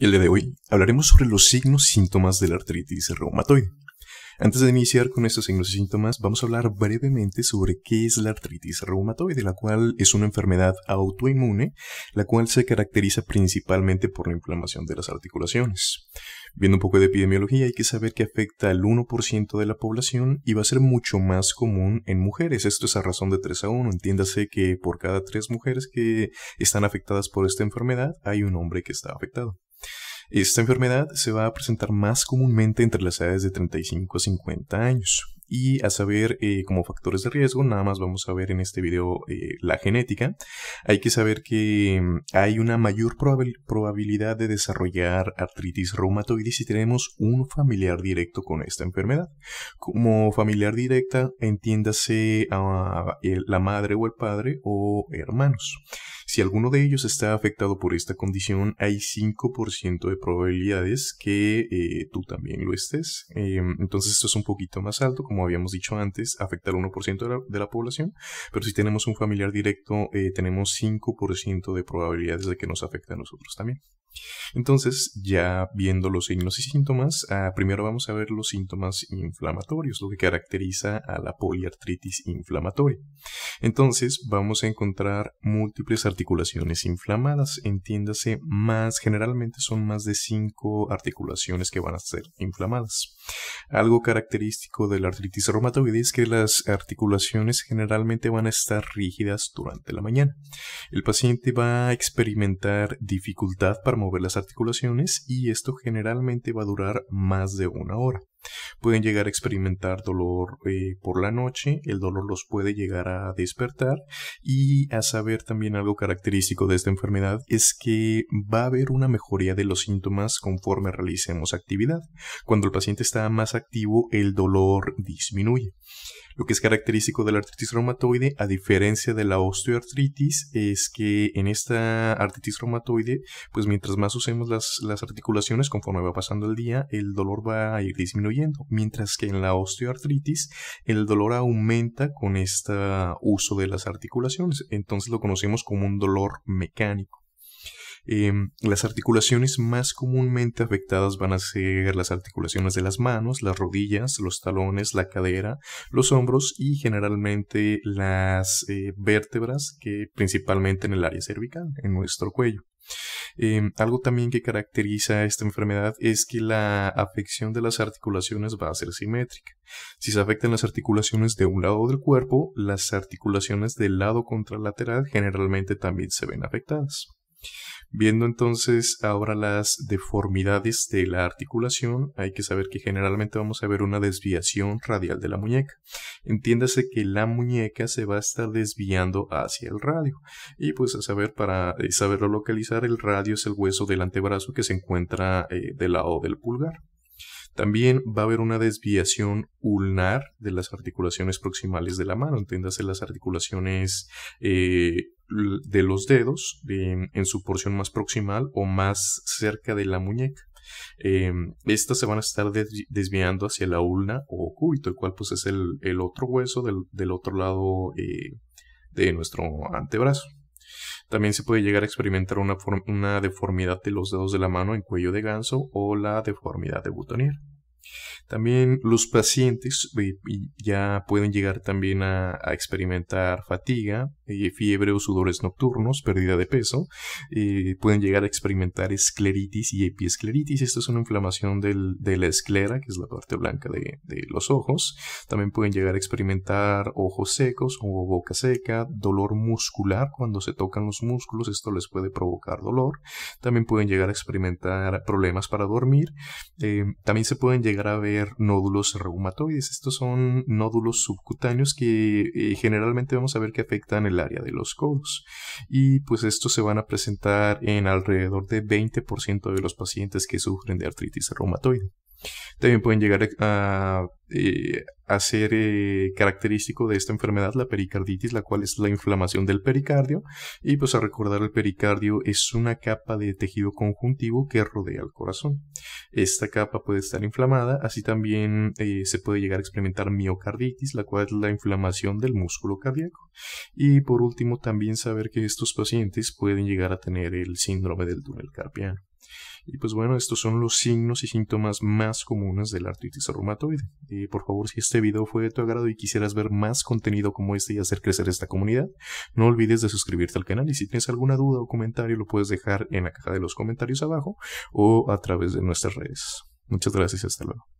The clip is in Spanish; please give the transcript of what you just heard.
el día de hoy hablaremos sobre los signos y síntomas de la artritis reumatoide. Antes de iniciar con estos signos y síntomas, vamos a hablar brevemente sobre qué es la artritis reumatoide, la cual es una enfermedad autoinmune, la cual se caracteriza principalmente por la inflamación de las articulaciones. Viendo un poco de epidemiología, hay que saber que afecta al 1% de la población y va a ser mucho más común en mujeres. Esto es a razón de 3 a 1. Entiéndase que por cada 3 mujeres que están afectadas por esta enfermedad, hay un hombre que está afectado. Esta enfermedad se va a presentar más comúnmente entre las edades de 35 a 50 años y a saber eh, como factores de riesgo, nada más vamos a ver en este video eh, la genética, hay que saber que mm, hay una mayor probabilidad de desarrollar artritis reumatoide si tenemos un familiar directo con esta enfermedad. Como familiar directa entiéndase a la madre o el padre o hermanos. Si alguno de ellos está afectado por esta condición, hay 5% de probabilidades que eh, tú también lo estés. Em, entonces esto es un poquito más alto, como habíamos dicho antes, afecta al 1% de la, población, pero si tenemos un familiar directo, eh, tenemos 5% de probabilidades de que nos afecte a nosotros también. Entonces, ya viendo los signos y síntomas, ah, primero vamos a ver los síntomas inflamatorios, lo que caracteriza a la poliartritis inflamatoria. Entonces, vamos a encontrar múltiples articulaciones inflamadas, entiéndase más, generalmente son más de 5 articulaciones que van a ser inflamadas. Algo característico de la artritis artritis es que las articulaciones generalmente van a estar rígidas durante la mañana. El paciente va a experimentar dificultad para mover las articulaciones y esto generalmente va a durar más de una hora. Pueden llegar a experimentar dolor eh, por la noche, el dolor los puede llegar a despertar y a saber también algo característico de esta enfermedad es que va a haber una mejoría de los síntomas conforme realicemos actividad. Cuando el paciente está más activo, el dolor disminuye. Lo que es característico de la artritis reumatoide, a diferencia de la osteoartritis, es que en esta artritis reumatoide, pues mientras más usemos las, las articulaciones conforme va pasando el día, el dolor va a ir disminuyendo mientras que en la osteoartritis el dolor aumenta con este uso de las articulaciones, entonces lo conocemos como un dolor mecánico. Em, las articulaciones más comúnmente afectadas van a ser las articulaciones de las manos, las rodillas, los talones, la cadera, los hombros y generalmente las eh, vértebras que principalmente en el área cervical, en nuestro cuello. Em, algo también que caracteriza esta enfermedad es que la afección de las articulaciones va a ser simétrica. Si se afectan las articulaciones de un lado del cuerpo, las articulaciones del lado contralateral generalmente también se ven afectadas. Viendo entonces ahora las deformidades de la articulación, hay que saber que generalmente vamos a ver una desviación radial de la muñeca. Entiéndase que la muñeca se va a estar desviando hacia el radio. Y pues a saber, para eh, saberlo localizar, el radio es el hueso del antebrazo que se encuentra eh, del lado del pulgar. También va a haber una desviación ulnar de las articulaciones proximales de la mano, entiéndase las articulaciones eh, de los dedos en su porción más proximal o más cerca de la muñeca. Em, estas se van a estar desviando hacia la ulna o cúbito, el cual pues es el, otro hueso del, otro lado eh, de nuestro antebrazo. También se puede llegar a experimentar una, una, deformidad de los dedos de la mano en cuello de ganso o la deformidad de boutonier También los pacientes eh, ya pueden llegar también a experimentar fatiga, eh, fiebre o sudores nocturnos, pérdida de peso, eh, pueden llegar a experimentar escleritis y epiescleritis. Esto es una inflamación de la esclera, que es la parte blanca de, los ojos. También pueden llegar a experimentar ojos secos o boca seca, dolor muscular cuando se tocan los músculos, esto les puede provocar dolor. También pueden llegar a experimentar problemas para dormir. Eh, también se pueden llegar a ver nódulos reumatoides. Estos son nódulos subcutáneos que generalmente vamos a ver que afectan el área de los codos. Y pues estos se van a presentar en alrededor de 20% de los pacientes que sufren de artritis reumatoide. También pueden llegar a, eh, ser eh, característico de esta enfermedad la pericarditis, la cual es la inflamación del pericardio. Y pues a recordar, el pericardio es una capa de tejido conjuntivo que rodea el corazón. Esta capa puede estar inflamada, así también eh, se puede llegar a experimentar miocarditis, la cual es la inflamación del músculo cardíaco. Y por último, también saber que estos pacientes pueden llegar a tener el síndrome del túnel carpiano. Y pues bueno, estos son los signos y síntomas más comunes de la artritis reumatoide. Y eh, por favor, si este video fue de tu agrado y quisieras ver más contenido como este y hacer crecer esta comunidad, no olvides de suscribirte al canal y si tienes alguna duda o comentario lo puedes dejar en la caja de los comentarios abajo o a través de nuestras redes. Muchas gracias y hasta luego.